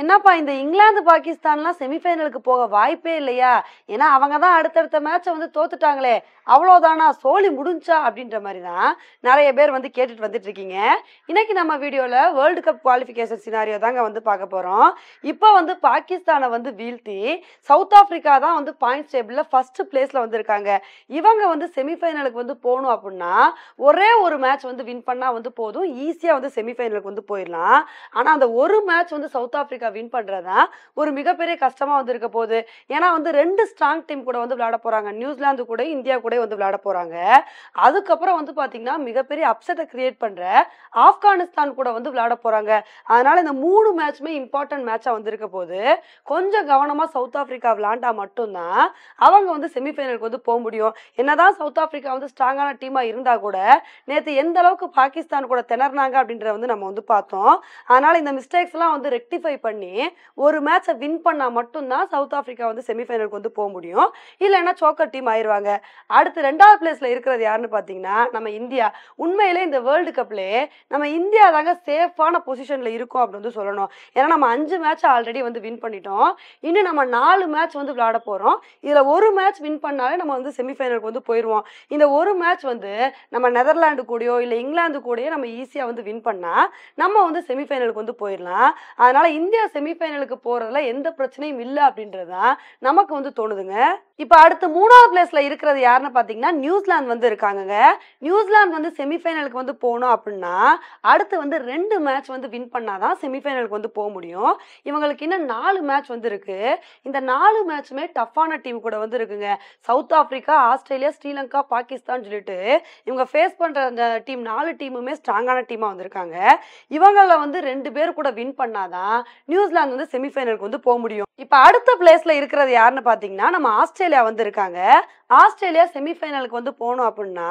என்னப்பா இந்த இங்கிலாந்து பாகிஸ்தான்லாம் செமிஃபைனலுக்கு போக வாய்ப்பே இல்லையா ஏன்னா அவங்க தான் அடுத்தடுத்த மேட்சை வந்து தோத்துட்டாங்களே அவ்வளோதானா சோழி முடிஞ்சா அப்படின்ற மாதிரி தான் நிறைய பேர் வந்து கேட்டுட்டு வந்துட்டு இருக்கீங்க இன்னைக்கு நம்ம வீடியோவில் வேர்ல்டு கப் குவாலிஃபிகேஷன் சினாரியோ தாங்க வந்து பார்க்க போகிறோம் இப்போ வந்து பாகிஸ்தானை வந்து வீழ்த்தி சவுத் ஆஃப்ரிக்கா தான் வந்து பாயிண்ட்ஸ் டேபிளில் ஃபர்ஸ்ட் பிளேஸில் வந்துருக்காங்க இவங்க வந்து செமிஃபைனலுக்கு வந்து போகணும் அப்படின்னா ஒரே ஒரு மேட்ச் வந்து வின் பண்ணால் வந்து போதும் ஈஸியாக வந்து செமிஃபைனலுக்கு வந்து போயிடலாம் ஆனால் அந்த ஒரு மேட்ச் வந்து சவுத் ஆஃப்ரிக்கா அமெரிக்கா வின் பண்ணுறதான் ஒரு மிகப்பெரிய கஷ்டமாக வந்திருக்க போகுது ஏன்னா வந்து ரெண்டு ஸ்ட்ராங் டீம் கூட வந்து விளையாட போகிறாங்க நியூசிலாந்து கூட இந்தியா கூட வந்து விளையாட போகிறாங்க அதுக்கப்புறம் வந்து பார்த்தீங்கன்னா மிகப்பெரிய அப்செட்டை கிரியேட் பண்ணுற ஆப்கானிஸ்தான் கூட வந்து விளையாட போகிறாங்க அதனால் இந்த மூணு மேட்சுமே இம்பார்ட்டன்ட் மேட்சாக வந்திருக்க போது கொஞ்சம் கவனமாக சவுத் ஆஃப்ரிக்கா விளாண்டா மட்டும்தான் அவங்க வந்து செமிஃபைனலுக்கு வந்து போக முடியும் என்னதான் சவுத் ஆஃப்ரிக்கா வந்து ஸ்ட்ராங்கான டீமாக இருந்தால் கூட நேற்று எந்த அளவுக்கு பாகிஸ்தான் கூட திணறினாங்க அப்படின்றத வந்து நம்ம வந்து பார்த்தோம் அதனால இந்த மிஸ்டேக்ஸ் எல்லாம் வந்து ரெக்டிஃபை பண்ணி பண்ணி ஒரு மேட்சை வின் பண்ணால் மட்டும்தான் சவுத் ஆஃப்ரிக்கா வந்து செமிஃபைனலுக்கு வந்து போக முடியும் இல்லைன்னா சோக்கர் டீம் ஆயிடுவாங்க அடுத்து ரெண்டாவது பிளேஸில் இருக்கிறது யாருன்னு பார்த்தீங்கன்னா நம்ம இந்தியா உண்மையிலே இந்த வேர்ல்டு கப்லேயே நம்ம இந்தியா தாங்க சேஃபான பொசிஷனில் இருக்கும் அப்படின்னு வந்து சொல்லணும் ஏன்னா நம்ம அஞ்சு மேட்ச் ஆல்ரெடி வந்து வின் பண்ணிட்டோம் இன்னும் நம்ம நாலு மேட்ச் வந்து விளையாட போகிறோம் இதில் ஒரு மேட்ச் வின் பண்ணாலே நம்ம வந்து செமிஃபைனலுக்கு வந்து போயிடுவோம் இந்த ஒரு மேட்ச் வந்து நம்ம நெதர்லாண்டு கூடயோ இல்லை இங்கிலாந்து கூடயோ நம்ம ஈஸியாக வந்து வின் பண்ணால் நம்ம வந்து செமிஃபைனலுக்கு வந்து போயிடலாம் அதனால் இந்த இந்தியா செமிஃபைனலுக்கு போகிறதுல எந்த பிரச்சனையும் இல்லை அப்படின்றது தான் நமக்கு வந்து தோணுதுங்க இப்போ அடுத்து மூணாவது பிளேஸ்ல இருக்கிறது யாருன்னு பார்த்தீங்கன்னா நியூசிலாந்து வந்து இருக்காங்க நியூசிலாந்து வந்து செமிஃபைனலுக்கு வந்து போகணும் அப்படின்னா அடுத்து வந்து ரெண்டு மேட்ச் வந்து வின் பண்ணாதான் செமிஃபைனலுக்கு வந்து போக முடியும் இவங்களுக்கு இன்னும் நாலு மேட்ச் வந்து இருக்கு இந்த நாலு மேட்சுமே டஃப்பான டீம் கூட வந்து இருக்குங்க south Africa Australia Sri Lanka Pakistan சொல்லிட்டு இவங்க ஃபேஸ் பண்ற அந்த டீம் நாலு டீமுமே ஸ்ட்ராங்கான டீமா வந்திருக்காங்க இவங்கள வந்து ரெண்டு பேர் கூட வின் பண்ணாதான் நியூசிலாந்து வந்து செமிஃபைனலுக்கு வந்து போக முடியும் இப்போ அடுத்த பிளேஸ்ல இருக்கிறது யாருன்னு பார்த்தீங்கன்னா நம்ம ஆஸ்திரேலியா ஆஸ்திரேலியா வந்திருக்காங்க ஆஸ்திரேலியா செமிஃபைனலுக்கு வந்து போகணும் அப்படின்னா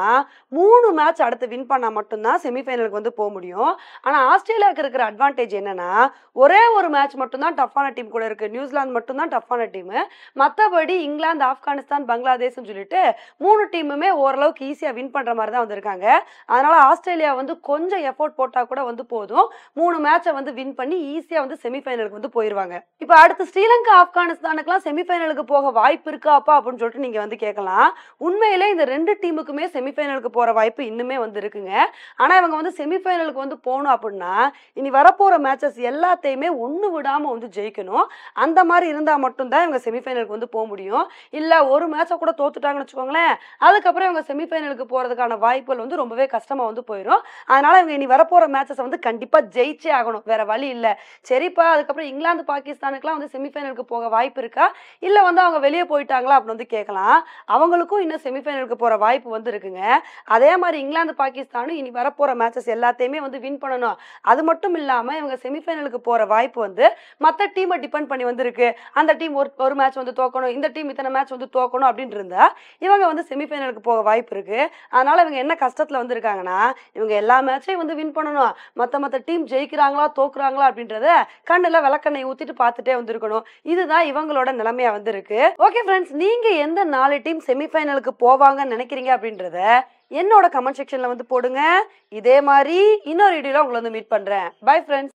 மூணு மேட்ச் அடுத்து வின் பண்ணால் மட்டும்தான் செமிஃபைனலுக்கு வந்து போக முடியும் ஆனால் ஆஸ்திரேலியாவுக்கு இருக்கிற அட்வான்டேஜ் என்னன்னா ஒரே ஒரு மேட்ச் மட்டும்தான் டஃப்பான டீம் கூட இருக்குது நியூசிலாந்து மட்டும்தான் டஃப்பான டீம் மற்றபடி இங்கிலாந்து ஆப்கானிஸ்தான் பங்களாதேஷ்னு சொல்லிட்டு மூணு டீமுமே ஓரளவுக்கு ஈஸியாக வின் பண்ணுற மாதிரி தான் வந்திருக்காங்க அதனால் ஆஸ்திரேலியா வந்து கொஞ்சம் எஃபோர்ட் போட்டால் கூட வந்து போதும் மூணு மேட்சை வந்து வின் பண்ணி ஈஸியாக வந்து செமிஃபைனலுக்கு வந்து போயிடுவாங்க இப்போ அடுத்து ஸ்ரீலங்கா ஆப்கானிஸ்தானுக்குலாம் செமிஃபைனலுக்கு போக வாய்ப்பு இருக்கா அப்படின்னு சொல்லிட்டு நீங்கள் வந்து கேட்கலாம் உண்மையிலே இந்த ரெண்டு டீமுக்குமே செமிஃபைனலுக்கு போகிற வாய்ப்பு இன்னுமே வந்து இருக்குங்க ஆனால் இவங்க வந்து செமிஃபைனலுக்கு வந்து போகணும் அப்படின்னா இனி வரப்போகிற மேட்சஸ் எல்லாத்தையுமே ஒன்று விடாமல் வந்து ஜெயிக்கணும் அந்த மாதிரி இருந்தால் மட்டும்தான் இவங்க செமிஃபைனலுக்கு வந்து போக முடியும் இல்லை ஒரு மேட்சை கூட தோத்துட்டாங்கன்னு வச்சுக்கோங்களேன் அதுக்கப்புறம் இவங்க செமிஃபைனலுக்கு போகிறதுக்கான வாய்ப்புகள் வந்து ரொம்பவே கஷ்டமாக வந்து போயிடும் அதனால் இவங்க இனி வரப்போகிற மேட்சஸ் வந்து கண்டிப்பாக ஜெயிச்சே ஆகணும் வேறு வழி இல்லை சரிப்பா அதுக்கப்புறம் இங்கிலாந்து பாகிஸ்தானுக்குலாம் வந்து செமிஃபைனலுக்கு போக வாய்ப்பு இருக்கா இல்லை வந்து அவங்க வெளியே போயிட்டாங்களா அப்படின்னு வந்து கேட்கலாம் அவங்களுக்கும் இன்னும் செமிஃபைனலுக்கு போகிற வாய்ப்பு வந்து இருக்குங்க அதே மாதிரி இங்கிலாந்து பாகிஸ்தானும் இனி வரப்போகிற மேட்சஸ் எல்லாத்தையுமே வந்து வின் பண்ணணும் அது மட்டும் இல்லாமல் இவங்க செமிஃபைனலுக்கு போகிற வாய்ப்பு வந்து மற்ற டீமை டிபெண்ட் பண்ணி வந்துருக்கு அந்த டீம் ஒரு ஒரு மேட்ச் வந்து தோக்கணும் இந்த டீம் இத்தனை மேட்ச் வந்து தோக்கணும் அப்படின்னு இருந்தால் இவங்க வந்து செமிஃபைனலுக்கு போக வாய்ப்பு இருக்குது அதனால் இவங்க என்ன கஷ்டத்தில் வந்திருக்காங்கன்னா இவங்க எல்லா மேட்சையும் வந்து வின் பண்ணணும் மற்ற மற்ற டீம் ஜெயிக்கிறாங்களா தோக்குறாங்களா அப்படின்றத கண்ணில் விளக்கண்ணை ஊற்றிட்டு பார்த்துட்டே வந்துருக்கணும் இதுதான் இவங்களோட நிலைமையாக வந்துருக்கு ஓகே ஃப்ரெண்ட்ஸ் நீங்க எந்த நாலு டீம் செமிஃபைனலுக்கு போவாங்கன்னு நினைக்கிறீங்க அப்படின்றத என்னோட கமெண்ட் செக்ஷன்ல வந்து போடுங்க இதே மாதிரி இன்னொரு வீடியோவில் உங்களை வந்து மீட் பண்றேன் பை ஃப்ரெண்ட்ஸ்